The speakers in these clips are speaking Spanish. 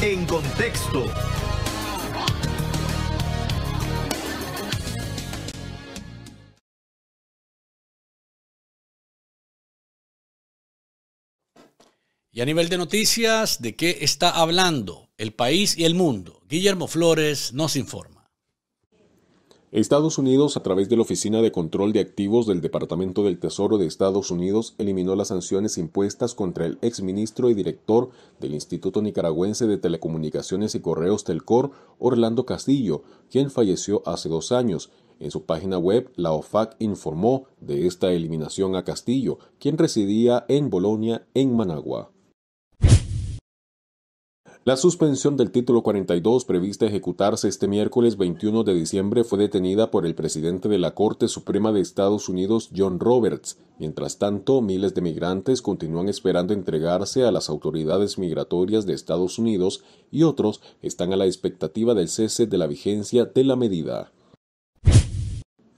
En contexto. Y a nivel de noticias, ¿de qué está hablando el país y el mundo? Guillermo Flores nos informa. Estados Unidos, a través de la Oficina de Control de Activos del Departamento del Tesoro de Estados Unidos, eliminó las sanciones impuestas contra el exministro y director del Instituto Nicaragüense de Telecomunicaciones y Correos Telcor, Orlando Castillo, quien falleció hace dos años. En su página web, la OFAC informó de esta eliminación a Castillo, quien residía en Bolonia, en Managua. La suspensión del título 42 prevista ejecutarse este miércoles 21 de diciembre fue detenida por el presidente de la Corte Suprema de Estados Unidos, John Roberts. Mientras tanto, miles de migrantes continúan esperando entregarse a las autoridades migratorias de Estados Unidos y otros están a la expectativa del cese de la vigencia de la medida.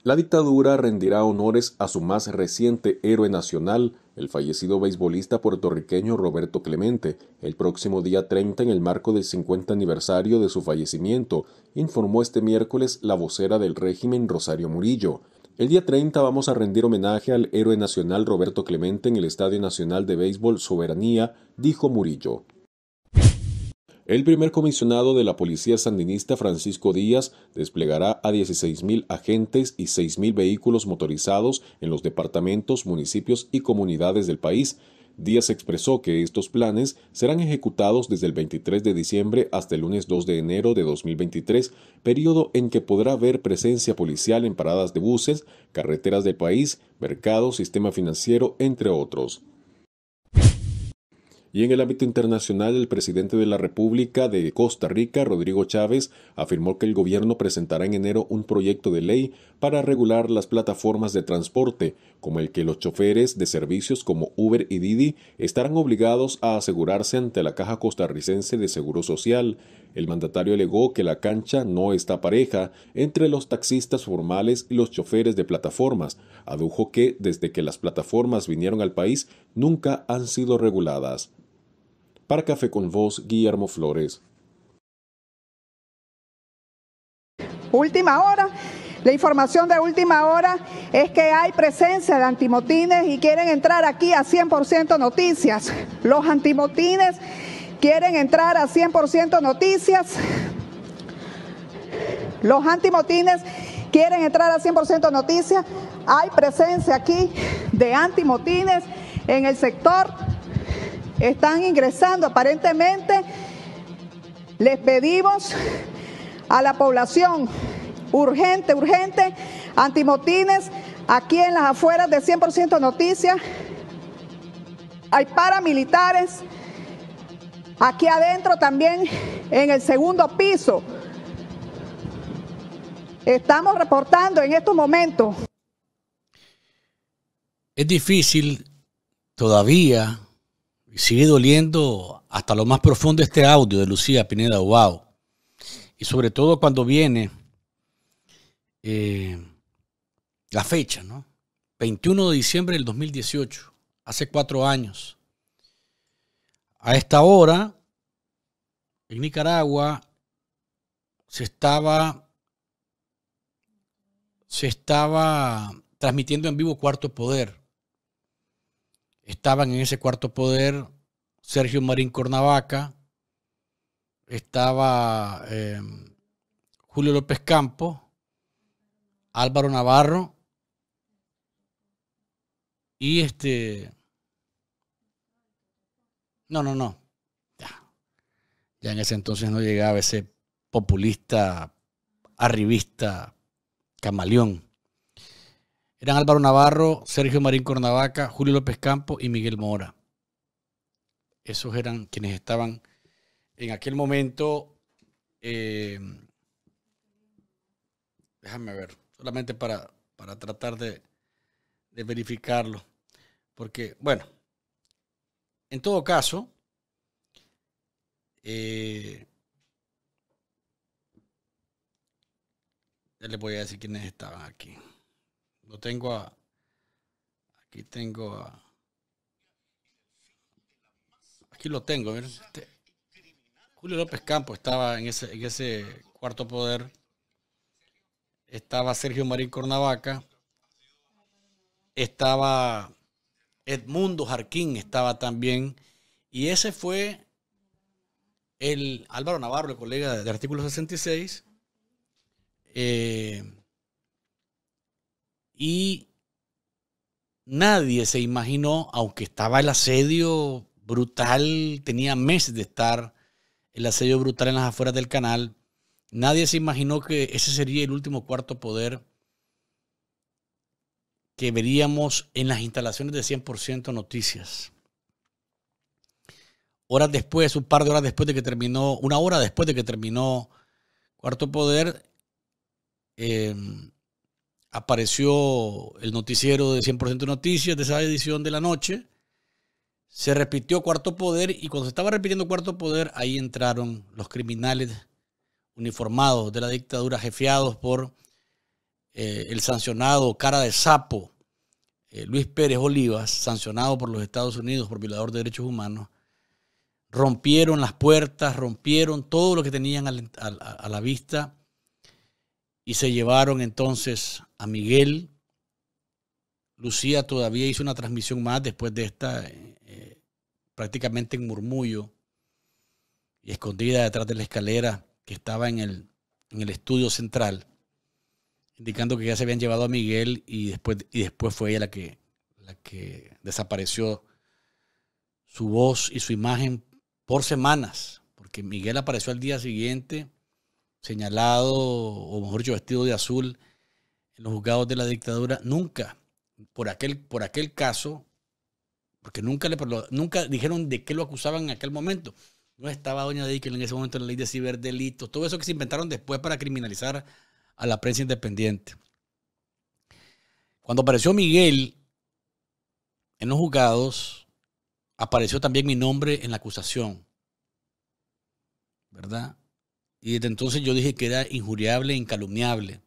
La dictadura rendirá honores a su más reciente héroe nacional, el fallecido beisbolista puertorriqueño Roberto Clemente, el próximo día 30 en el marco del 50 aniversario de su fallecimiento, informó este miércoles la vocera del régimen Rosario Murillo. El día 30 vamos a rendir homenaje al héroe nacional Roberto Clemente en el Estadio Nacional de Béisbol Soberanía, dijo Murillo. El primer comisionado de la Policía Sandinista Francisco Díaz desplegará a 16.000 agentes y 6.000 vehículos motorizados en los departamentos, municipios y comunidades del país. Díaz expresó que estos planes serán ejecutados desde el 23 de diciembre hasta el lunes 2 de enero de 2023, periodo en que podrá haber presencia policial en paradas de buses, carreteras del país, mercado, sistema financiero, entre otros. Y en el ámbito internacional, el presidente de la República de Costa Rica, Rodrigo Chávez, afirmó que el gobierno presentará en enero un proyecto de ley para regular las plataformas de transporte, como el que los choferes de servicios como Uber y Didi estarán obligados a asegurarse ante la Caja Costarricense de Seguro Social. El mandatario alegó que la cancha no está pareja entre los taxistas formales y los choferes de plataformas. Adujo que desde que las plataformas vinieron al país nunca han sido reguladas. Para Café con vos Guillermo Flores. Última hora. La información de última hora es que hay presencia de antimotines y quieren entrar aquí a 100% noticias. Los antimotines quieren entrar a 100% noticias. Los antimotines quieren entrar a 100% noticias. Hay presencia aquí de antimotines en el sector están ingresando. Aparentemente les pedimos a la población urgente, urgente, antimotines, aquí en las afueras de 100% Noticias. Hay paramilitares, aquí adentro también, en el segundo piso. Estamos reportando en estos momentos. Es difícil todavía sigue doliendo hasta lo más profundo este audio de Lucía Pineda Wow. Y sobre todo cuando viene eh, la fecha, ¿no? 21 de diciembre del 2018, hace cuatro años. A esta hora, en Nicaragua, se estaba, se estaba transmitiendo en vivo Cuarto Poder. Estaban en ese cuarto poder Sergio Marín Cornavaca, estaba em, Julio López Campo, Álvaro Navarro y este... No, no, no. Ya. ya en ese entonces no llegaba ese populista, arribista, camaleón eran Álvaro Navarro, Sergio Marín Cornavaca, Julio López Campo y Miguel Mora. Esos eran quienes estaban en aquel momento. Eh, déjame ver, solamente para, para tratar de, verificarlo. Porque, bueno, en todo caso, eh, ya les voy a decir quiénes estaban aquí. Lo tengo a. Aquí tengo a. Aquí lo tengo. Miren, este, Julio López Campo estaba en ese, en ese cuarto poder. Estaba Sergio Marín Cornavaca. Estaba Edmundo Jarquín, estaba también. Y ese fue el Álvaro Navarro, el colega de artículo 66. Eh, y nadie se imaginó, aunque estaba el asedio brutal, tenía meses de estar el asedio brutal en las afueras del canal, nadie se imaginó que ese sería el último cuarto poder que veríamos en las instalaciones de 100% Noticias. Horas después, un par de horas después de que terminó, una hora después de que terminó Cuarto Poder, eh, apareció el noticiero de 100% Noticias de esa edición de la noche. Se repitió Cuarto Poder y cuando se estaba repitiendo Cuarto Poder, ahí entraron los criminales uniformados de la dictadura, jefeados por eh, el sancionado cara de sapo eh, Luis Pérez Olivas, sancionado por los Estados Unidos por violador de derechos humanos. Rompieron las puertas, rompieron todo lo que tenían a la vista y se llevaron entonces a Miguel. Lucía todavía hizo una transmisión más después de esta, eh, eh, prácticamente en murmullo y escondida detrás de la escalera que estaba en el, estudio central, indicando que ya se habían llevado a Miguel y después, y después fue ella la que, la que desapareció su voz y su imagen por semanas, porque Miguel apareció al día siguiente señalado, o mejor dicho, vestido de azul en los juzgados de la dictadura, nunca, por aquel, por aquel caso, porque nunca, le, nunca dijeron de qué lo acusaban en aquel momento. No estaba Doña Dickel en ese momento en la ley de ciberdelitos, todo eso que se inventaron después para criminalizar a la prensa independiente. Cuando apareció Miguel en los juzgados, apareció también mi nombre en la acusación. ¿Verdad? Y desde entonces yo dije que era injuriable e incalumniable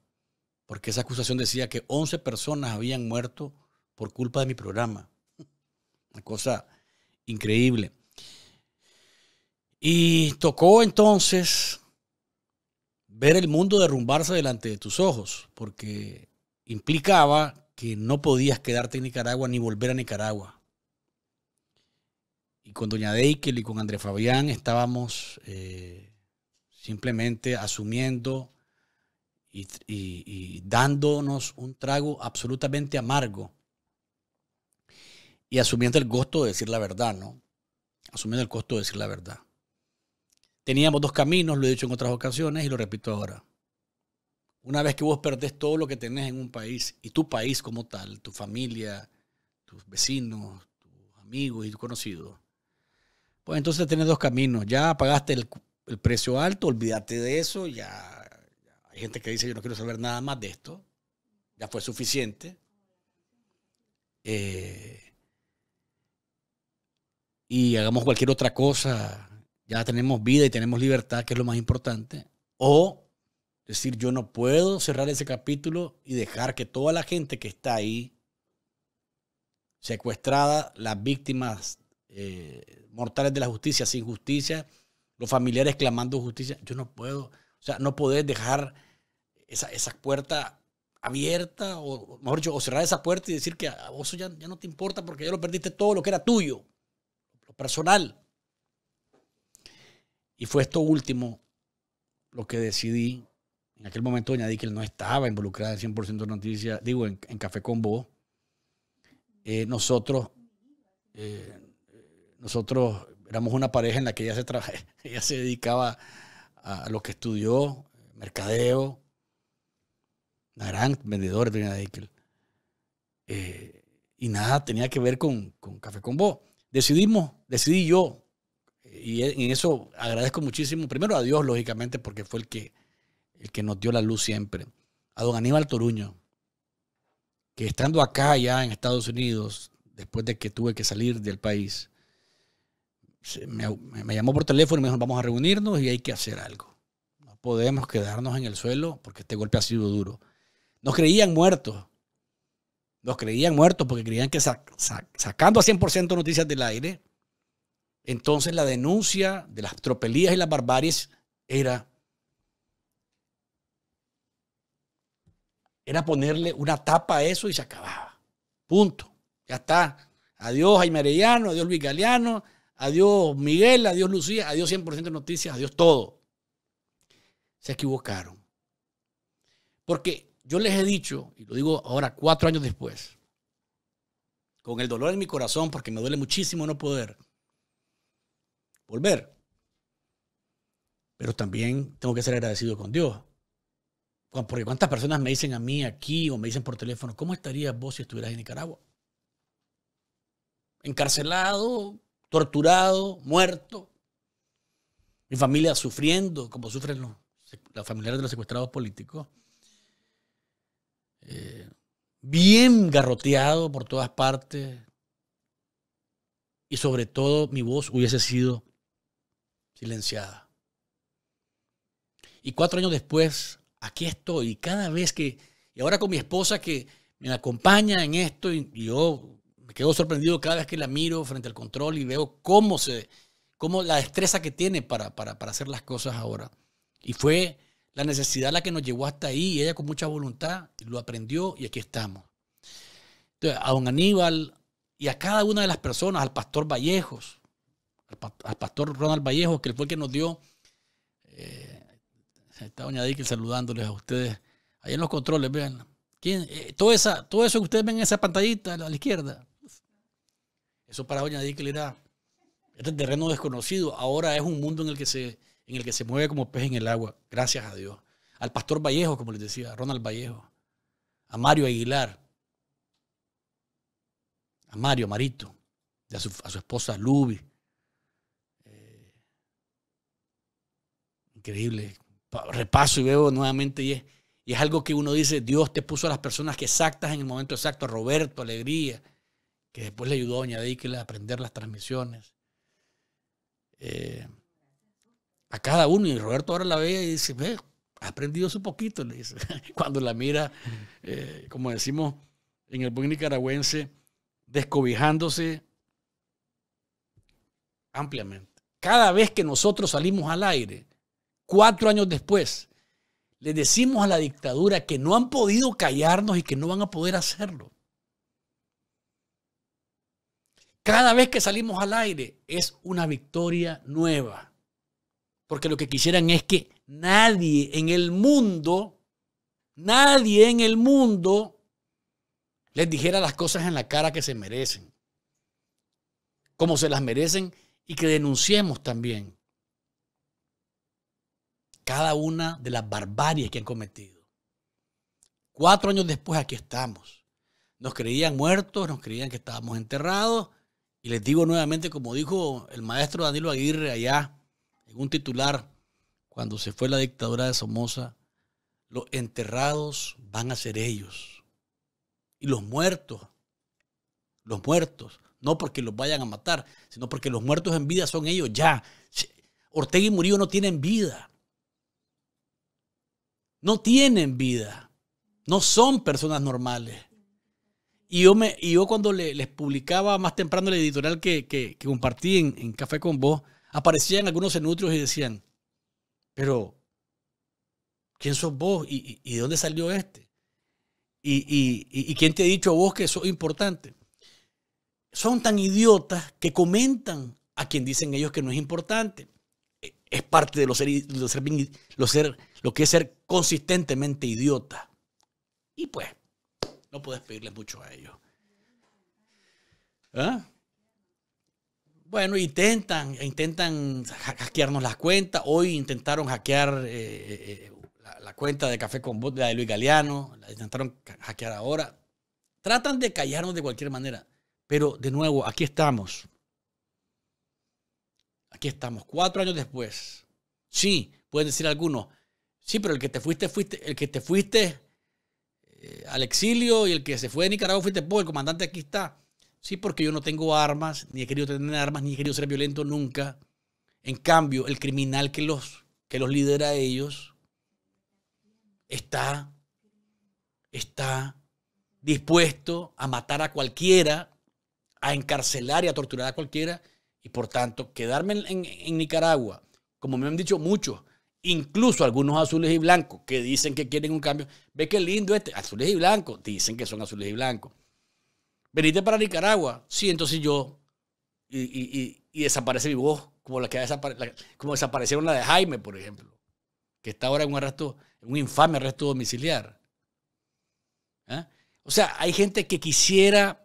porque esa acusación decía que 11 personas habían muerto por culpa de mi programa. Una cosa increíble. Y tocó entonces ver el mundo derrumbarse delante de tus ojos, porque implicaba que no podías quedarte en Nicaragua ni volver a Nicaragua. Y con Doña Deikel y con Andrés Fabián estábamos eh, simplemente asumiendo y, dándonos un trago absolutamente amargo y asumiendo el costo de decir la verdad, ¿no? Asumiendo el costo de decir la verdad. Teníamos dos caminos, lo he dicho en otras ocasiones y lo repito ahora. Una vez que vos perdés todo lo que tenés en un país y tu país como tal, tu familia, tus vecinos, tus amigos y tus conocidos, pues entonces tenés dos caminos. Ya pagaste el, el precio alto, olvídate de eso, ya hay gente que dice, yo no quiero saber nada más de esto, ya fue suficiente. Eh, y hagamos cualquier otra cosa, ya tenemos vida y tenemos libertad, que es lo más importante. O decir, yo no puedo cerrar ese capítulo y dejar que toda la gente que está ahí, secuestrada, las víctimas eh, mortales de la justicia, sin justicia, los familiares clamando justicia, yo no puedo, o sea, no podés dejar esa, puerta abierta, o mejor dicho, cerrar esa puerta y decir que a vos ya, no te importa porque ya lo perdiste todo lo que era tuyo, lo personal. Y fue esto último lo que decidí. En aquel momento que él no estaba involucrado en 100% de noticias, digo, en, Café con Vos. Eh, nosotros, eh, nosotros éramos una pareja en la que ella se, ella se dedicaba a lo que estudió, mercadeo, una gran vendedora de de Eh, y nada tenía que ver con, Café con Vos. Decidimos, decidí yo, y en eso agradezco muchísimo, primero a Dios, lógicamente, porque fue el que, el que nos dio la luz siempre, a don Aníbal Toruño, que estando acá ya en Estados Unidos, después de que tuve que salir del país, me, me, llamó por teléfono y me dijo, vamos a reunirnos y hay que hacer algo. No podemos quedarnos en el suelo porque este golpe ha sido duro. Nos creían muertos. Nos creían muertos porque creían que sacando a 100% noticias del aire, entonces la denuncia de las tropelías y las barbaries era, era ponerle una tapa a eso y se acababa. Punto. Ya está. Adiós Jaime Arellano, adiós Luis Galeano, adiós Miguel, adiós Lucía, adiós 100% noticias, adiós todo. Se equivocaron. Porque yo les he dicho, y lo digo ahora cuatro años después, con el dolor en mi corazón, porque me duele muchísimo no poder volver. Pero también tengo que ser agradecido con Dios. Porque cuántas personas me dicen a mí aquí o me dicen por teléfono, ¿cómo estarías vos si estuvieras en Nicaragua? Encarcelado, torturado, muerto. Mi familia sufriendo, como sufren los, familiares de los secuestrados políticos. Eh, bien garroteado por todas partes. Y sobre todo mi voz hubiese sido silenciada. Y cuatro años después, aquí estoy. Y cada vez que, y ahora con mi esposa que me acompaña en esto, y, yo me quedo sorprendido cada vez que la miro frente al control y veo cómo se, cómo la destreza que tiene para, para, para hacer las cosas ahora. Y fue la necesidad la que nos llevó hasta ahí y ella con mucha voluntad lo aprendió y aquí estamos. Entonces, a don Aníbal y a cada una de las personas, al pastor Vallejos, al, pastor Ronald Vallejos, que fue el que nos dio, eh, está doña Dickel saludándoles a ustedes, ahí en los controles, vean. Eh, todo, esa, todo eso que ustedes ven en esa pantallita a la, izquierda, eso para doña Dickel era este terreno desconocido, ahora es un mundo en el que se en el que se mueve como pez en el agua, gracias a Dios. Al pastor Vallejo, como les decía, a Ronald Vallejo, a Mario Aguilar, a Mario Marito, a su, a su esposa Lubi. Eh, increíble. Repaso y veo nuevamente y es, algo que uno dice, Dios te puso a las personas que exactas en el momento exacto, a Roberto, Alegría, que después le ayudó a Doña que a aprender las transmisiones. Eh, a cada uno. Y Roberto ahora la ve y dice, ve, ha aprendido su poquito, le dice. Cuando la mira, eh, como decimos en el buen nicaragüense, descobijándose ampliamente. Cada vez que nosotros salimos al aire, cuatro años después, le decimos a la dictadura que no han podido callarnos y que no van a poder hacerlo. Cada vez que salimos al aire es una victoria nueva. Porque lo que quisieran es que nadie en el mundo, nadie en el mundo les dijera las cosas en la cara que se merecen, como se las merecen y que denunciemos también cada una de las barbarias que han cometido. Cuatro años después aquí estamos. Nos creían muertos, nos creían que estábamos enterrados. Y les digo nuevamente, como dijo el maestro Danilo Aguirre allá según titular, cuando se fue la dictadura de Somoza, los enterrados van a ser ellos. Y los muertos, los muertos, no porque los vayan a matar, sino porque los muertos en vida son ellos ya. Ortega y Murillo no tienen vida. No tienen vida. No son personas normales. Y yo, me, yo cuando les publicaba más temprano la editorial que, compartí en, en, Café con Vos, aparecían algunos enutrios y decían, pero, ¿quién sos vos y, de dónde salió este? ¿Y, y, quién te ha dicho a vos que sos importante? Son tan idiotas que comentan a quien dicen ellos que no es importante. E, es parte de lo, ser, lo, ser, ser, lo que es ser consistentemente idiota. Y pues, no puedes pedirles mucho a ellos. ¿Ah? Bueno, intentan, intentan hackearnos las cuentas. Hoy intentaron hackear eh, eh, eh, la, cuenta de Café con Bot, de Luis Galeano. La intentaron hackear ahora. Tratan de callarnos de cualquier manera. Pero de nuevo, aquí estamos. Aquí estamos, cuatro años después. Sí, pueden decir algunos. Sí, pero el que te fuiste, fuiste, el que te fuiste al exilio y el que se fue de Nicaragua fuiste pobre, el comandante aquí está. Sí, porque yo no tengo armas, ni he querido tener armas, ni he querido ser violento nunca. En cambio, el criminal que los, que los lidera a ellos está, está dispuesto a matar a cualquiera, a encarcelar y a torturar a cualquiera. Y por tanto, quedarme en, en Nicaragua, como me han dicho muchos, incluso algunos azules y blancos que dicen que quieren un cambio. Ve qué lindo este, azules y blancos, dicen que son azules y blancos venite para Nicaragua. Sí, entonces yo, y, desaparece mi voz, como, la que la, como desaparecieron la de Jaime, por ejemplo, que está ahora en un arresto, un infame arresto domiciliar. ¿Ah? O sea, hay gente que quisiera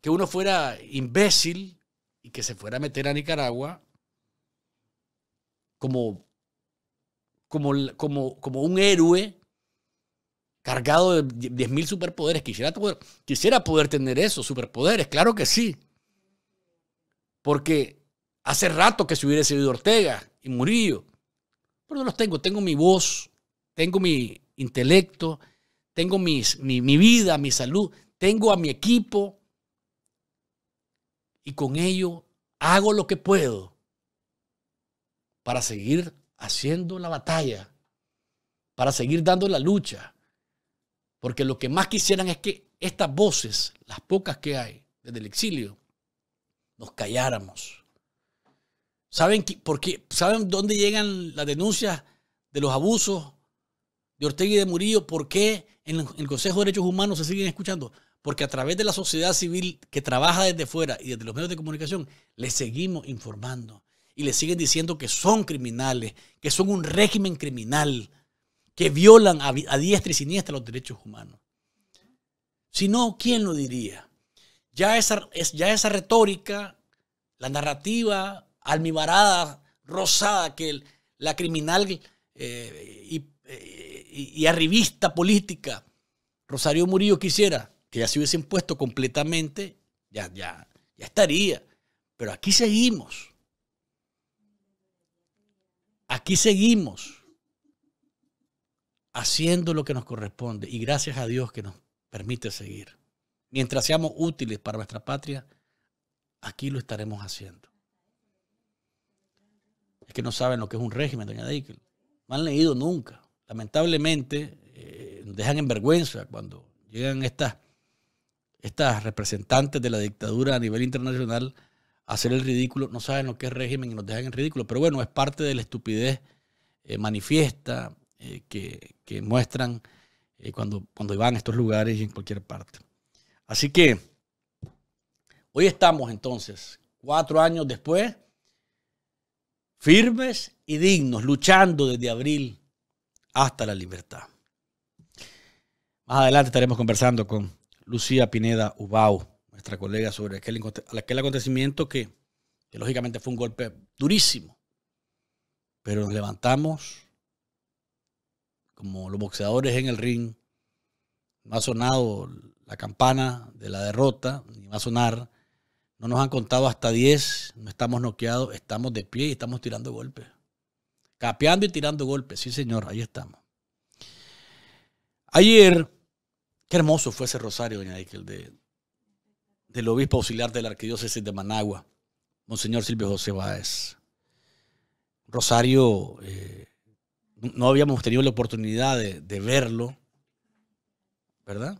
que uno fuera imbécil y que se fuera a meter a Nicaragua como, como, como, como un héroe cargado de 10.000 superpoderes. Quisiera poder, quisiera poder tener esos superpoderes, claro que sí. Porque hace rato que se hubiera sido Ortega y Murillo, pero no los tengo. Tengo mi voz, tengo mi intelecto, tengo mi, mi vida, mi salud, tengo a mi equipo y con ello hago lo que puedo para seguir haciendo la batalla, para seguir dando la lucha porque lo que más quisieran es que estas voces, las pocas que hay desde el exilio, nos calláramos. ¿Saben, por ¿Saben dónde llegan las denuncias de los abusos de Ortega y de Murillo? ¿Por qué en el Consejo de Derechos Humanos se siguen escuchando? Porque a través de la sociedad civil que trabaja desde fuera y desde los medios de comunicación, les seguimos informando y les siguen diciendo que son criminales, que son un régimen criminal, que violan a, diestra y siniestra los derechos humanos. Si no, ¿quién lo diría? Ya esa, ya esa retórica, la narrativa almibarada, rosada, que la criminal eh, eh, y, y, arribista política Rosario Murillo quisiera, que ya se hubiese impuesto completamente, ya, ya, ya estaría. Pero aquí seguimos. Aquí seguimos haciendo lo que nos corresponde y gracias a Dios que nos permite seguir. Mientras seamos útiles para nuestra patria, aquí lo estaremos haciendo. Es que no saben lo que es un régimen, doña Deikel. No han leído nunca. Lamentablemente, nos eh, dejan en vergüenza cuando llegan estas, estas representantes de la dictadura a nivel internacional a hacer el ridículo. No saben lo que es régimen y nos dejan en ridículo. Pero bueno, es parte de la estupidez eh, manifiesta eh, que, muestran eh, cuando, van a estos lugares y en cualquier parte. Así que hoy estamos entonces, cuatro años después, firmes y dignos, luchando desde abril hasta la libertad. Más adelante estaremos conversando con Lucía Pineda Ubao, nuestra colega, sobre aquel, acontecimiento que, que lógicamente fue un golpe durísimo, pero nos levantamos como los boxeadores en el ring, no ha sonado la campana de la derrota, ni va a sonar. No nos han contado hasta 10, no estamos noqueados, estamos de pie y estamos tirando golpes. Capeando y tirando golpes, sí señor, ahí estamos. Ayer, qué hermoso fue ese rosario, doña de, del obispo auxiliar de la arquidiócesis de Managua, Monseñor Silvio José Báez. Rosario eh, no habíamos tenido la oportunidad de, verlo, ¿verdad?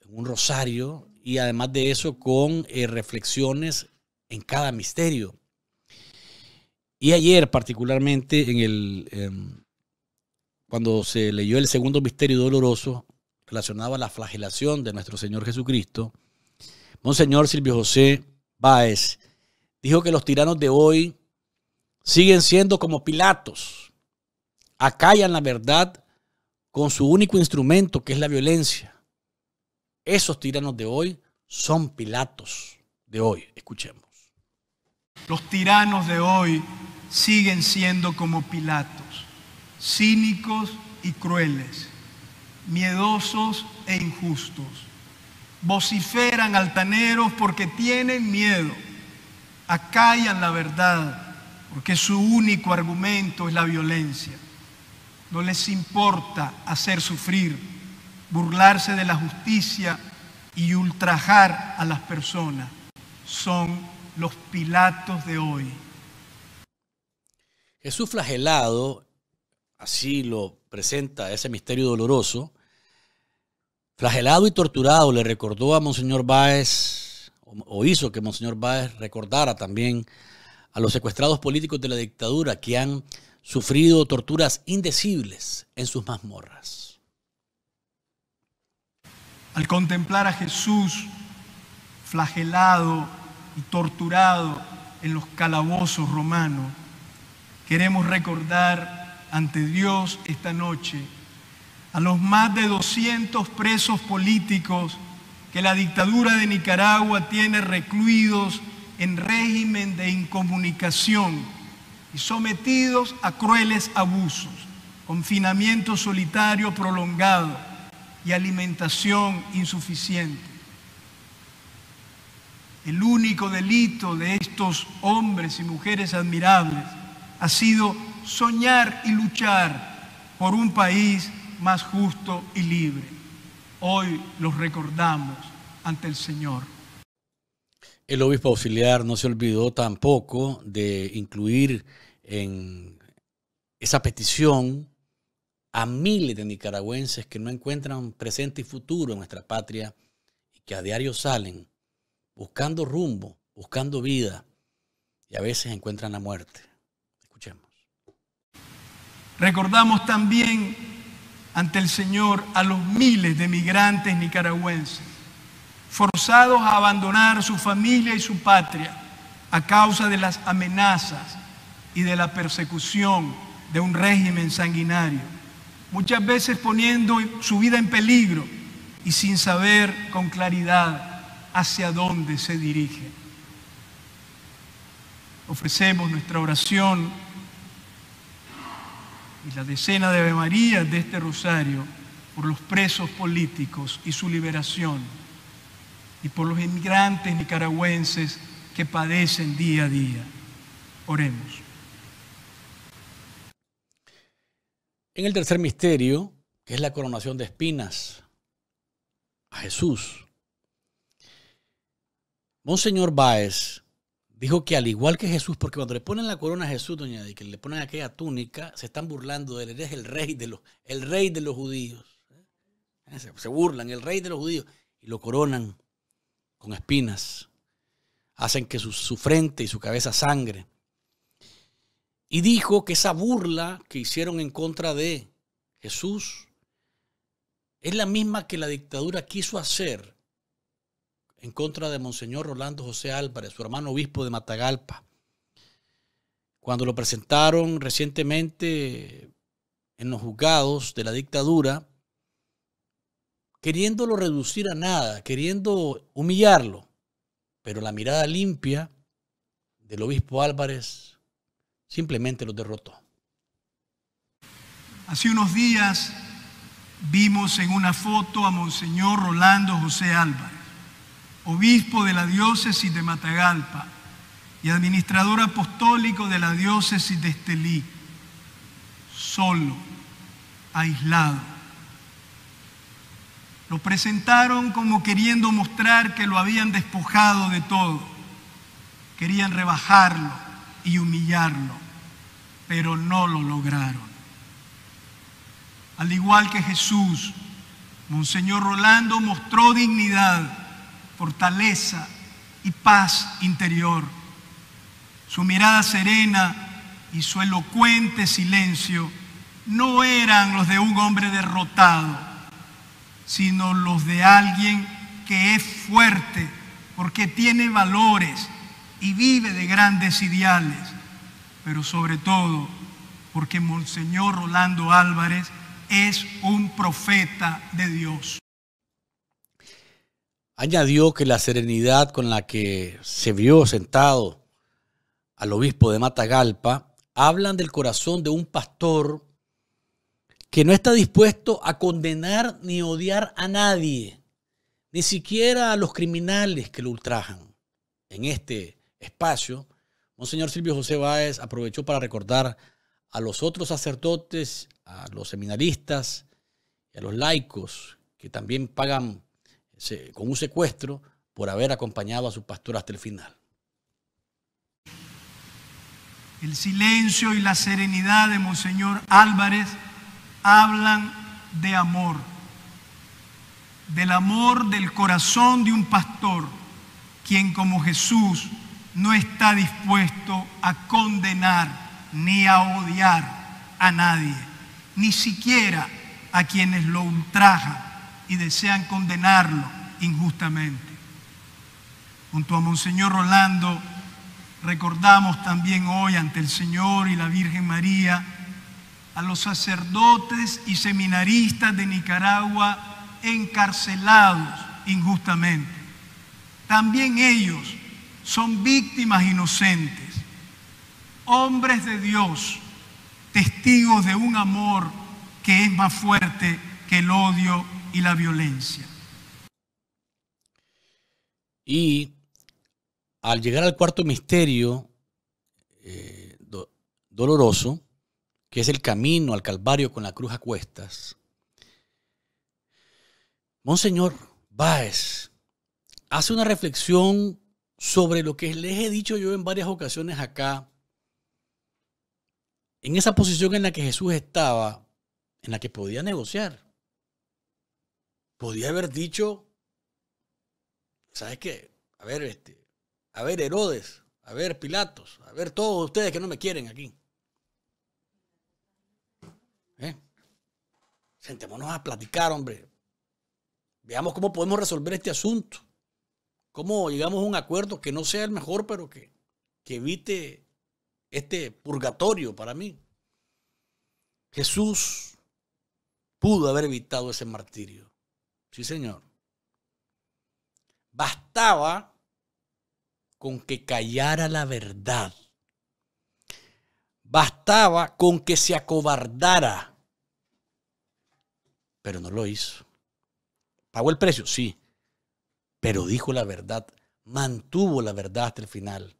En un rosario y además de eso con eh, reflexiones en cada misterio. Y ayer particularmente en el, em, cuando se leyó el segundo misterio doloroso relacionado a la flagelación de nuestro Señor Jesucristo, Monseñor Silvio José Báez dijo que los tiranos de hoy siguen siendo como Pilatos acallan la verdad con su único instrumento, que es la violencia. Esos tiranos de hoy son Pilatos de hoy. Escuchemos. Los tiranos de hoy siguen siendo como Pilatos, cínicos y crueles, miedosos e injustos. Vociferan altaneros porque tienen miedo, acallan la verdad porque su único argumento es la violencia no les importa hacer sufrir, burlarse de la justicia y ultrajar a las personas. Son los Pilatos de hoy. Jesús flagelado, así lo presenta ese misterio doloroso, flagelado y torturado, le recordó a Monseñor Báez, o hizo que Monseñor Báez recordara también a los secuestrados políticos de la dictadura que han sufrido torturas indecibles en sus mazmorras. Al contemplar a Jesús flagelado y torturado en los calabozos romanos, queremos recordar ante Dios esta noche a los más de 200 presos políticos que la dictadura de Nicaragua tiene recluidos en régimen de incomunicación y sometidos a crueles abusos, confinamiento solitario prolongado y alimentación insuficiente. El único delito de estos hombres y mujeres admirables ha sido soñar y luchar por un país más justo y libre. Hoy los recordamos ante el Señor. El obispo auxiliar no se olvidó tampoco de incluir en esa petición a miles de nicaragüenses que no encuentran presente y futuro en nuestra patria y que a diario salen buscando rumbo, buscando vida y a veces encuentran la muerte. Escuchemos. Recordamos también ante el Señor a los miles de migrantes nicaragüenses forzados a abandonar su familia y su patria a causa de las amenazas y de la persecución de un régimen sanguinario, muchas veces poniendo su vida en peligro y sin saber con claridad hacia dónde se dirige. Ofrecemos nuestra oración y la decena de Ave María de este rosario por los presos políticos y su liberación y por los inmigrantes nicaragüenses que padecen día a día. Oremos. En el tercer misterio, que es la coronación de espinas, a Jesús. Monseñor Báez dijo que al igual que Jesús, porque cuando le ponen la corona a Jesús, doña y que le ponen aquella túnica, se están burlando de él, es el rey de los, el rey de los judíos. Eh, se burlan, el rey de los judíos, y lo coronan con espinas, hacen que su, frente y su cabeza sangre. Y dijo que esa burla que hicieron en contra de Jesús es la misma que la dictadura quiso hacer en contra de Monseñor Rolando José Álvarez, su hermano obispo de Matagalpa. Cuando lo presentaron recientemente en los juzgados de la dictadura, queriéndolo reducir a nada, queriendo humillarlo. Pero la mirada limpia del obispo Álvarez simplemente lo derrotó. Hace unos días vimos en una foto a Monseñor Rolando José Álvarez, obispo de la diócesis de Matagalpa y administrador apostólico de la diócesis de Estelí, solo, aislado lo presentaron como queriendo mostrar que lo habían despojado de todo. Querían rebajarlo y humillarlo, pero no lo lograron. Al igual que Jesús, Monseñor Rolando mostró dignidad, fortaleza y paz interior. Su mirada serena y su elocuente silencio no eran los de un hombre derrotado sino los de alguien que es fuerte, porque tiene valores y vive de grandes ideales, pero sobre todo porque Monseñor Rolando Álvarez es un profeta de Dios. Añadió que la serenidad con la que se vio sentado al obispo de Matagalpa hablan del corazón de un pastor que no está dispuesto a condenar ni odiar a nadie, ni siquiera a los criminales que lo ultrajan. En este espacio, Monseñor Silvio José Báez aprovechó para recordar a los otros sacerdotes, a los seminaristas a los laicos que también pagan con un secuestro por haber acompañado a su pastor hasta el final. El silencio y la serenidad de Monseñor Álvarez hablan de amor, del amor del corazón de un pastor, quien como Jesús no está dispuesto a condenar ni a odiar a nadie, ni siquiera a quienes lo ultrajan y desean condenarlo injustamente. Junto a Monseñor Rolando recordamos también hoy ante el Señor y la Virgen María, a los sacerdotes y seminaristas de Nicaragua encarcelados injustamente. También ellos son víctimas inocentes, hombres de Dios, testigos de un amor que es más fuerte que el odio y la violencia. Y al llegar al cuarto misterio eh, doloroso, que es el camino al Calvario con la cruz a cuestas, Monseñor Báez hace una reflexión sobre lo que les he dicho yo en varias ocasiones acá, en esa posición en la que Jesús estaba, en la que podía negociar. Podía haber dicho, ¿sabes qué? A ver, este, a ver, Herodes, a ver, Pilatos, a ver, todos ustedes que no me quieren aquí. sentémonos a platicar, hombre. Veamos cómo podemos resolver este asunto. Cómo llegamos a un acuerdo que no sea el mejor, pero que, que evite este purgatorio para mí. Jesús pudo haber evitado ese martirio. Sí, Señor. Bastaba con que callara la verdad. Bastaba con que se acobardara pero no lo hizo. ¿Pagó el precio? Sí, pero dijo la verdad, mantuvo la verdad hasta el final.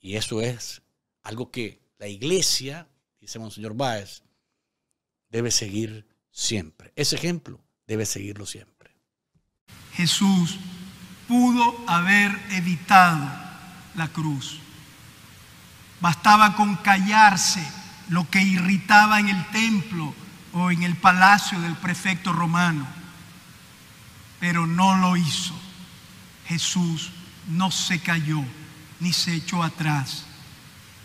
Y eso es algo que la iglesia, dice Monseñor Báez, debe seguir siempre. Ese ejemplo debe seguirlo siempre. Jesús pudo haber evitado la cruz. Bastaba con callarse lo que irritaba en el templo o en el palacio del prefecto romano, pero no lo hizo. Jesús no se cayó ni se echó atrás.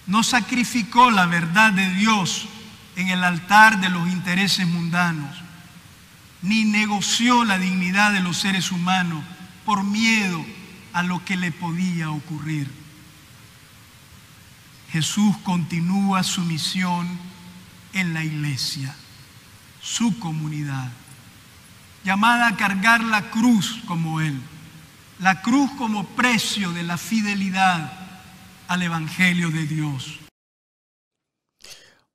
No sacrificó la verdad de Dios en el altar de los intereses mundanos, ni negoció la dignidad de los seres humanos por miedo a lo que le podía ocurrir. Jesús continúa su misión en la iglesia su comunidad, llamada a cargar la cruz como Él, la cruz como precio de la fidelidad al Evangelio de Dios.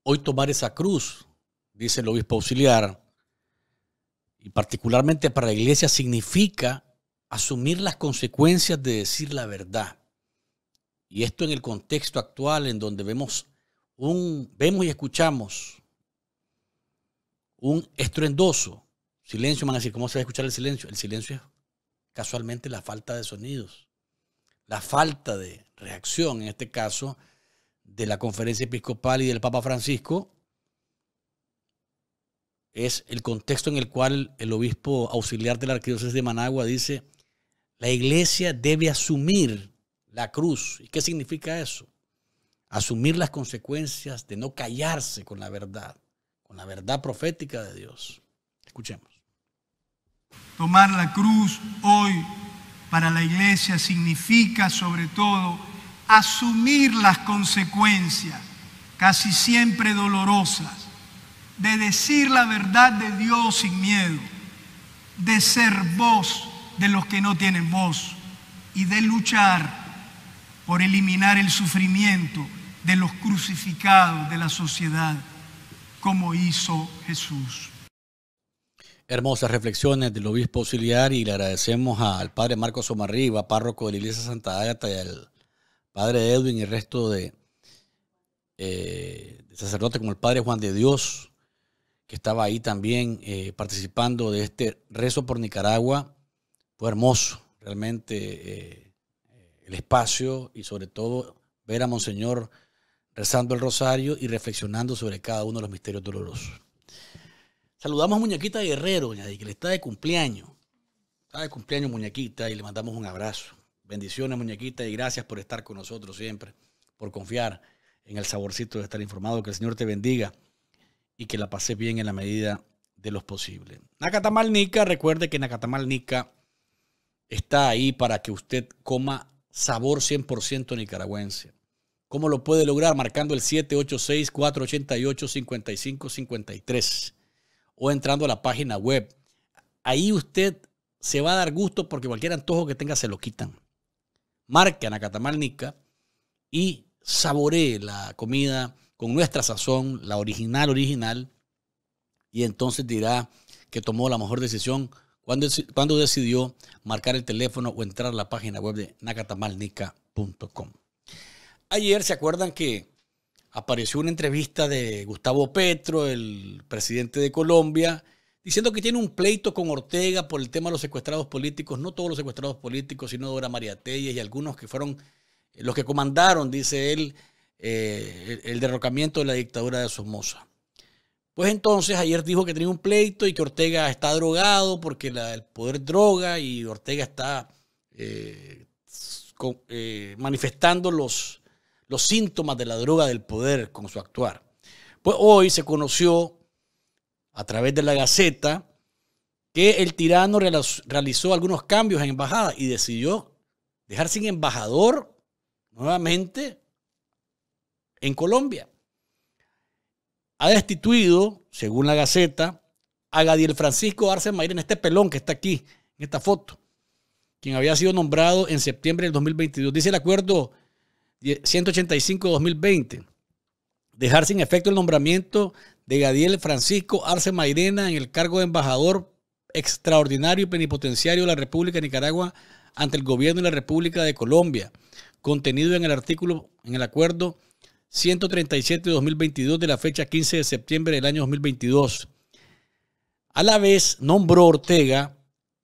Hoy tomar esa cruz, dice el obispo auxiliar, y particularmente para la iglesia significa asumir las consecuencias de decir la verdad. Y esto en el contexto actual en donde vemos, un, vemos y escuchamos un estruendoso silencio. Van a ¿cómo se va a escuchar el silencio? El silencio es casualmente la falta de sonidos, la falta de reacción, en este caso, de la conferencia episcopal y del Papa Francisco, es el contexto en el cual el obispo auxiliar de la arquidiócesis de Managua dice, la iglesia debe asumir la cruz. ¿Y qué significa eso? Asumir las consecuencias de no callarse con la verdad, con la verdad profética de Dios. Escuchemos. Tomar la cruz hoy para la iglesia significa sobre todo asumir las consecuencias, casi siempre dolorosas, de decir la verdad de Dios sin miedo, de ser voz de los que no tienen voz y de luchar por eliminar el sufrimiento de los crucificados de la sociedad como hizo Jesús. Hermosas reflexiones del obispo auxiliar y le agradecemos al padre Marcos Omarriba, párroco de la iglesia Santa Agata, y al padre Edwin y el resto eh, de sacerdotes como el padre Juan de Dios, que estaba ahí también eh, participando de este rezo por Nicaragua. Fue hermoso, realmente, eh, el espacio y sobre todo ver a Monseñor rezando el rosario y reflexionando sobre cada uno de los misterios dolorosos. Saludamos a Muñequita Guerrero, que le está de cumpleaños. Está de cumpleaños Muñequita y le mandamos un abrazo. Bendiciones Muñequita y gracias por estar con nosotros siempre, por confiar en el saborcito de estar informado. Que el Señor te bendiga y que la pases bien en la medida de los posible. Nica, recuerde que Nacatamal Nica está ahí para que usted coma sabor 100% nicaragüense. ¿Cómo lo puede lograr? Marcando el 786-488-5553 o entrando a la página web. Ahí usted se va a dar gusto porque cualquier antojo que tenga se lo quitan. Marque Nacatamalnica y saboree la comida con nuestra sazón, la original, original, y entonces dirá que tomó la mejor decisión cuando, cuando decidió marcar el teléfono o entrar a la página web de nacatamalnica.com. Ayer, ¿se acuerdan que apareció una entrevista de Gustavo Petro, el presidente de Colombia, diciendo que tiene un pleito con Ortega por el tema de los secuestrados políticos, no todos los secuestrados políticos, sino Dora María Telles y algunos que fueron eh, los que comandaron, dice él, eh, el, derrocamiento de la dictadura de Somoza. Pues entonces ayer dijo que tenía un pleito y que Ortega está drogado porque el poder droga y Ortega está eh, manifestando los, los síntomas de la droga del poder con su actuar. Pues hoy se conoció a través de la Gaceta que el tirano realizó algunos cambios en embajada y decidió dejar sin embajador nuevamente en Colombia. Ha destituido, según la Gaceta, a Gadiel Francisco Arce Maire en este pelón que está aquí, en esta foto, quien había sido nombrado en septiembre del 2022. Dice el acuerdo 185-2020. Dejar sin efecto el nombramiento de Gadiel Francisco Arce Mairena en el cargo de embajador extraordinario y plenipotenciario de la República de Nicaragua ante el gobierno de la República de Colombia, contenido en el artículo, en el acuerdo 137 2022 de la fecha 15 de septiembre del año 2022. A la vez nombró Ortega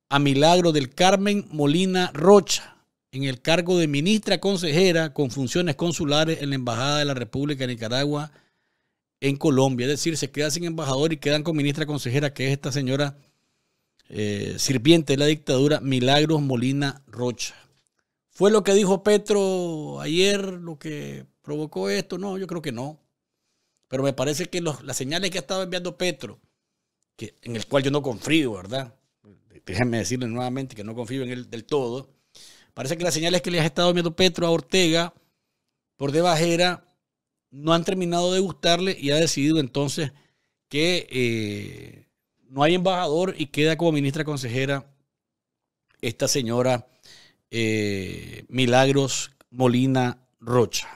a Milagro del Carmen Molina Rocha en el cargo de ministra consejera con funciones consulares en la Embajada de la República de Nicaragua en Colombia. Es decir, se queda sin embajador y quedan con ministra consejera, que es esta señora eh, sirviente de la dictadura, Milagros Molina Rocha. ¿Fue lo que dijo Petro ayer lo que provocó esto? No, yo creo que no. Pero me parece que las señales que ha estado enviando Petro, que, en el cual yo no confío, ¿verdad? Déjenme decirle nuevamente que no confío en él del todo Parece que las señales que le ha estado dando Petro a Ortega por de no han terminado de gustarle y ha decidido entonces que eh, no hay embajador y queda como ministra consejera esta señora eh, Milagros Molina Rocha.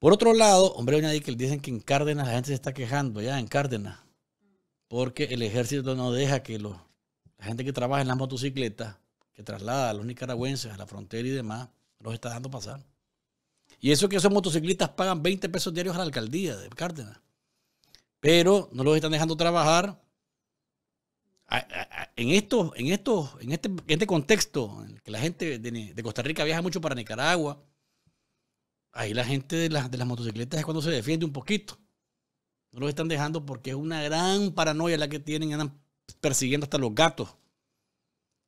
Por otro lado, hombre, que dicen que en Cárdenas la gente se está quejando, ya en Cárdenas, porque el ejército no deja que los, la gente que trabaja en las motocicletas que traslada a los nicaragüenses a la frontera y demás, los está dejando pasar. Y eso que esos motociclistas pagan 20 pesos diarios a la alcaldía de Cárdenas. Pero no los están dejando trabajar. En, estos, en, estos, en, este, este contexto, que la gente de, Costa Rica viaja mucho para Nicaragua, ahí la gente de, las, de las motocicletas es cuando se defiende un poquito. No los están dejando porque es una gran paranoia la que tienen, andan persiguiendo hasta los gatos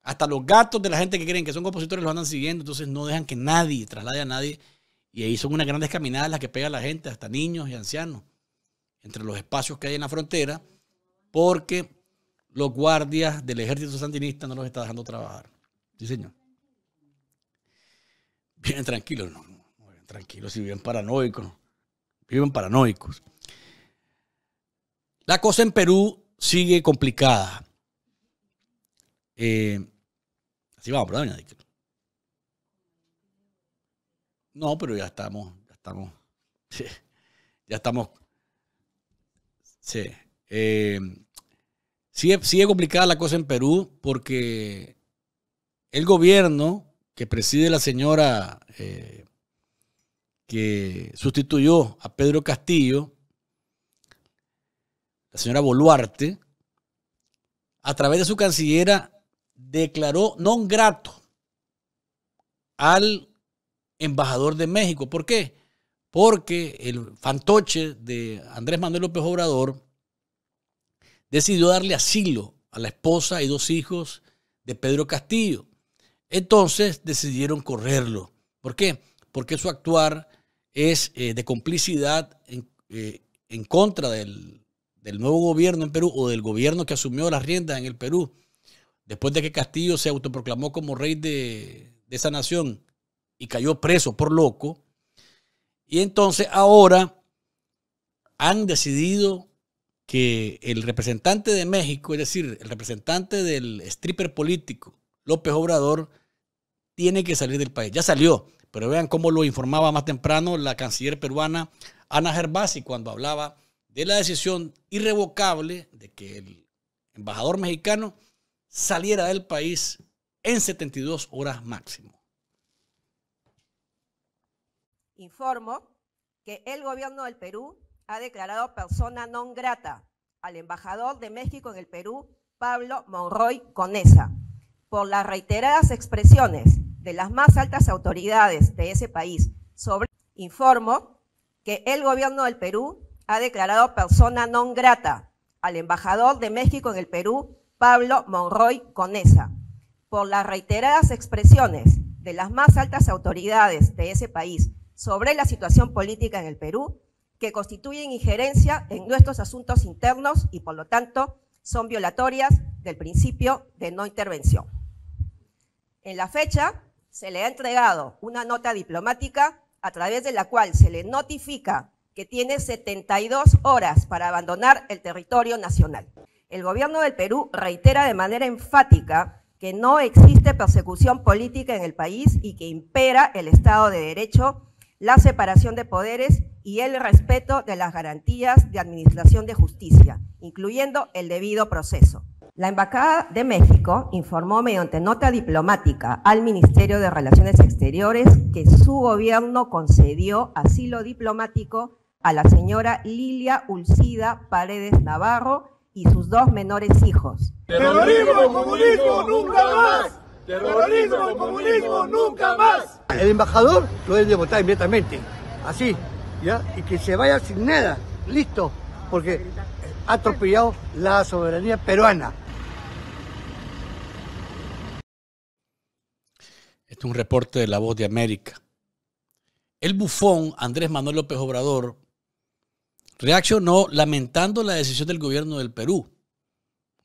hasta los gatos de la gente que creen que son compositores los andan siguiendo, entonces no dejan que nadie traslade a nadie. Y ahí son unas grandes caminadas las que pega la gente, hasta niños y ancianos, entre los espacios que hay en la frontera, porque los guardias del ejército sandinista no los está dejando trabajar. Sí, señor. tranquilos, no, no tranquilos, si viven paranoicos, viven paranoicos. La cosa en Perú sigue complicada. Eh, Sí, vamos, perdón, No, pero ya estamos, ya estamos. ya estamos. Sí. Eh, sigue, complicada la cosa en Perú porque el gobierno que preside la señora eh, que sustituyó a Pedro Castillo, la señora Boluarte, a través de su cancillera declaró no grato al embajador de México. ¿Por qué? Porque el fantoche de Andrés Manuel López Obrador decidió darle asilo a la esposa y dos hijos de Pedro Castillo. Entonces decidieron correrlo. ¿Por qué? Porque su actuar es eh, de complicidad en, eh, contra del, nuevo gobierno en Perú o del gobierno que asumió las riendas en el Perú después de que Castillo se autoproclamó como rey de, esa nación y cayó preso por loco, y entonces ahora han decidido que el representante de México, es decir, el representante del stripper político, López Obrador, tiene que salir del país. Ya salió, pero vean cómo lo informaba más temprano la canciller peruana Ana Gervasi cuando hablaba de la decisión irrevocable de que el embajador mexicano saliera del país en 72 horas máximo. Informo que el gobierno del Perú ha declarado persona non grata al embajador de México en el Perú, Pablo Monroy Conesa, por las reiteradas expresiones de las más altas autoridades de ese país sobre... Informo que el gobierno del Perú ha declarado persona non grata al embajador de México en el Perú, Pablo Monroy Conesa, por las reiteradas expresiones de las más altas autoridades de ese país sobre la situación política en el Perú, que constituyen injerencia en nuestros asuntos internos y por lo tanto son violatorias del principio de no intervención. En la fecha se le ha entregado una nota diplomática a través de la cual se le notifica que tiene 72 horas para abandonar el territorio nacional. El gobierno del Perú reitera de manera enfática que no existe persecución política en el país y que impera el Estado de Derecho, la separación de poderes y el respeto de las garantías de administración de justicia, incluyendo el debido proceso. La Embajada de México informó mediante nota diplomática al Ministerio de Relaciones Exteriores que su gobierno concedió asilo diplomático a la señora Lilia Ulcida Paredes Navarro y sus dos menores hijos. Terrorismo comunismo nunca más. Terrorismo comunismo nunca más. El embajador lo debe votar inmediatamente, así, ¿ya? Y que se vaya sin nada, listo, porque ha atropellado la soberanía peruana. Este es un reporte de La Voz de América. El bufón Andrés Manuel López Obrador Reaccionó lamentando la decisión del gobierno del Perú.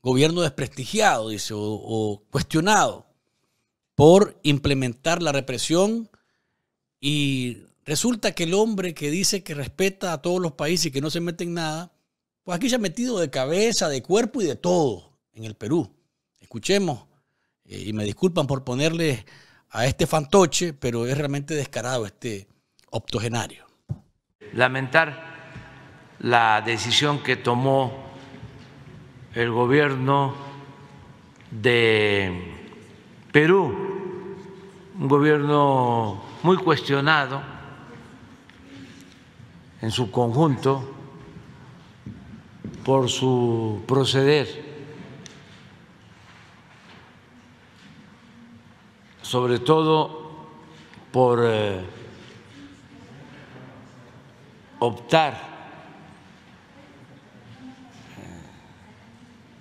Gobierno desprestigiado, dice, o, cuestionado por implementar la represión y resulta que el hombre que dice que respeta a todos los países y que no se mete en nada, pues aquí se ha metido de cabeza, de cuerpo y de todo en el Perú. Escuchemos, eh, y me disculpan por ponerle a este fantoche, pero es realmente descarado este octogenario. Lamentar la decisión que tomó el gobierno de Perú, un gobierno muy cuestionado en su conjunto por su proceder, sobre todo por eh, optar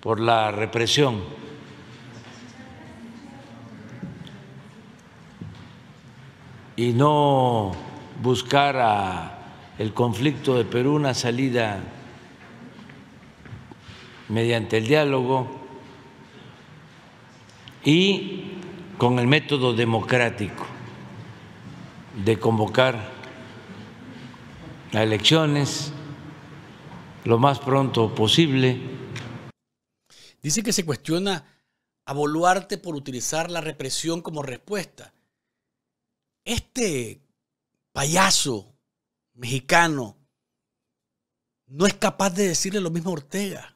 por la represión. Y no buscar a el conflicto de Perú una salida mediante el diálogo y con el método democrático de convocar a elecciones lo más pronto posible Dice que se cuestiona a Boluarte por utilizar la represión como respuesta. Este payaso mexicano no es capaz de decirle lo mismo a Ortega.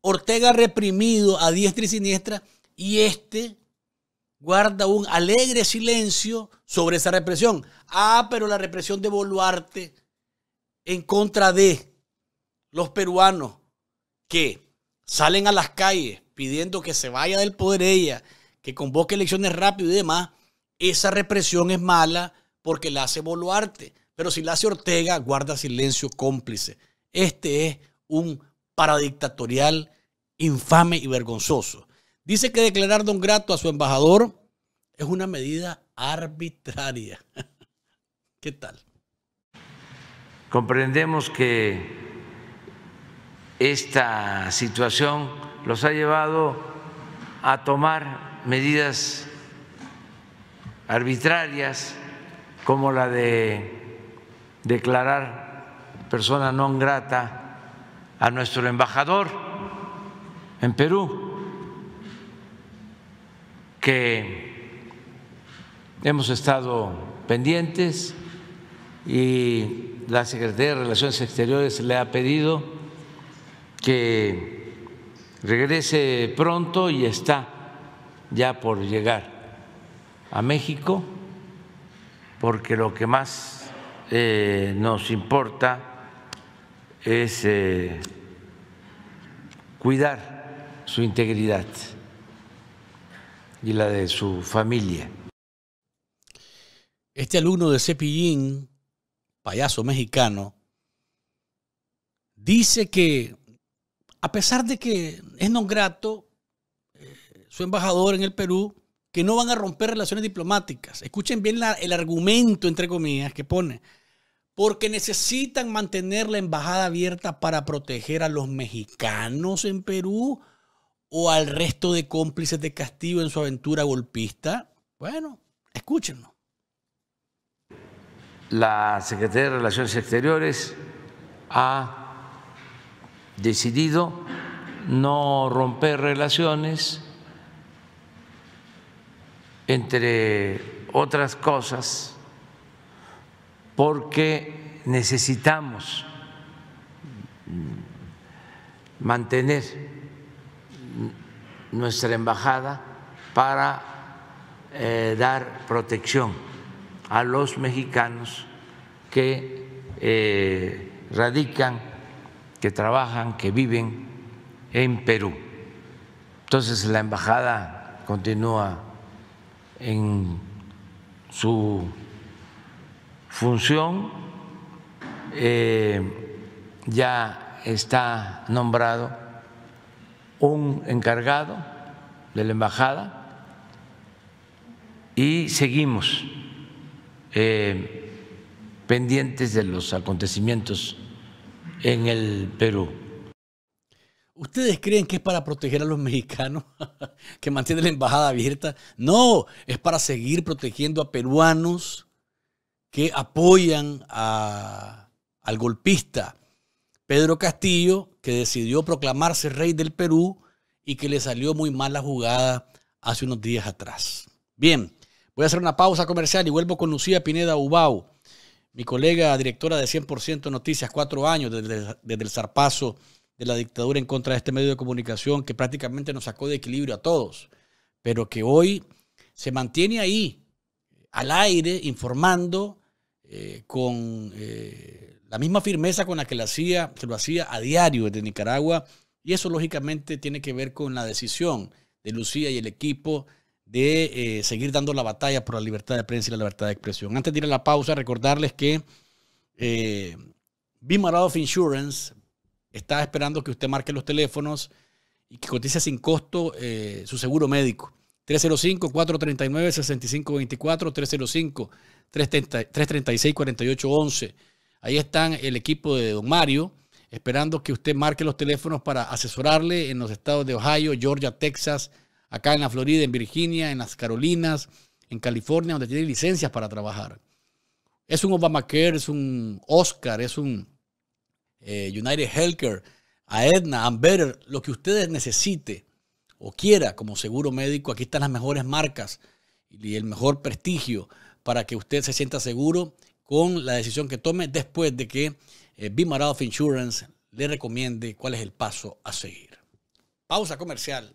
Ortega reprimido a diestra y siniestra y este guarda un alegre silencio sobre esa represión. Ah, pero la represión de Boluarte en contra de los peruanos que salen a las calles pidiendo que se vaya del poder ella, que convoque elecciones rápido y demás, esa represión es mala porque la hace Boluarte. Pero si la hace Ortega, guarda silencio cómplice. Este es un paradictatorial infame y vergonzoso. Dice que declarar don grato a su embajador es una medida arbitraria. ¿Qué tal? Comprendemos que esta situación los ha llevado a tomar medidas arbitrarias como la de declarar persona no grata a nuestro embajador en Perú, que hemos estado pendientes y la Secretaría de Relaciones Exteriores le ha pedido que regrese pronto y está ya por llegar a México, porque lo que más eh, nos importa es eh, cuidar su integridad y la de su familia. Este alumno de Cepillín, payaso mexicano, dice que a pesar de que es no grato eh, su embajador en el Perú, que no van a romper relaciones diplomáticas. Escuchen bien el argumento, entre comillas, que pone. Porque necesitan mantener la embajada abierta para proteger a los mexicanos en Perú o al resto de cómplices de Castillo en su aventura golpista. Bueno, escúchenlo. La Secretaría de Relaciones Exteriores ha decidido no romper relaciones, entre otras cosas, porque necesitamos mantener nuestra embajada para eh, dar protección a los mexicanos que eh, radican que trabajan, que viven en Perú. Entonces la embajada continúa en su función, eh, ya está nombrado un encargado de la embajada y seguimos eh, pendientes de los acontecimientos en el Perú. ¿Ustedes creen que es para proteger a los mexicanos que mantiene la embajada abierta? No, es para seguir protegiendo a peruanos que apoyan al golpista Pedro Castillo, que decidió proclamarse rey del Perú y que le salió muy mala jugada hace unos días atrás. Bien, voy a hacer una pausa comercial y vuelvo con Lucía Pineda Ubao mi colega directora de 100% Noticias, cuatro años desde, el zarpazo de la dictadura en contra de este medio de comunicación que prácticamente nos sacó de equilibrio a todos, pero que hoy se mantiene ahí, al aire, informando eh, con eh, la misma firmeza con la que lo hacía, se lo hacía a diario desde Nicaragua, y eso lógicamente tiene que ver con la decisión de Lucía y el equipo de eh, seguir dando la batalla por la libertad de prensa y la libertad de expresión. Antes de ir a la pausa, recordarles que eh, of Insurance está esperando que usted marque los teléfonos y que cotice sin costo eh, su seguro médico. 305-439-6524, 305-336-4811. Ahí están el equipo de Don Mario esperando que usted marque los teléfonos para asesorarle en los estados de Ohio, Georgia, Texas, acá en la Florida, en Virginia, en las Carolinas, en California, donde tiene licencias para trabajar. Es un Obamacare, es un Oscar, es un eh, United Healthcare, a Aetna, Amber, lo que ustedes necesite o quiera como seguro médico, aquí están las mejores marcas y el mejor prestigio para que usted se sienta seguro con la decisión que tome después de que eh, of Insurance le recomiende cuál es el paso a seguir. Pausa comercial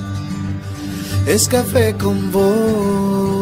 es café con vos.